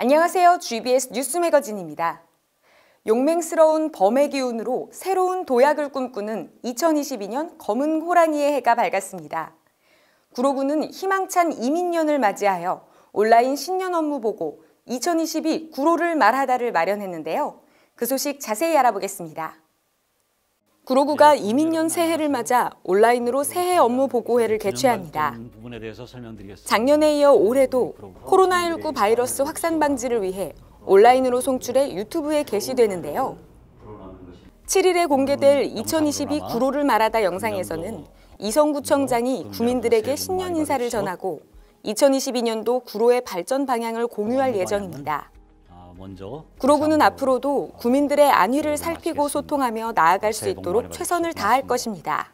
안녕하세요. GBS 뉴스 매거진입니다. 용맹스러운 범의 기운으로 새로운 도약을 꿈꾸는 2022년 검은 호랑이의 해가 밝았습니다. 구로구는 희망찬 이민년을 맞이하여 온라인 신년 업무 보고 2022 구로를 말하다를 마련했는데요. 그 소식 자세히 알아보겠습니다. 구로구가 네, 이민년 새해를 맞아 온라인으로 새해 업무 보고회를 개최합니다. 그 작년에 이어 올해도 그 코로나19 바이러스 확산 방지를 위해 그 온라인으로 송출해 유튜브에 게시되는데요. 7일에 공개될 2022 구로를 말하다 영상에서는 이성구청장이 구민들에게 신년 인사를 전하고 2022년도 구로의 발전 방향을 공유할 예정입니다. 먼저 구로구는 앞으로도 구민들의 안위를 살피고 소통하며 나아갈 수 있도록 최선을 다할 것입니다.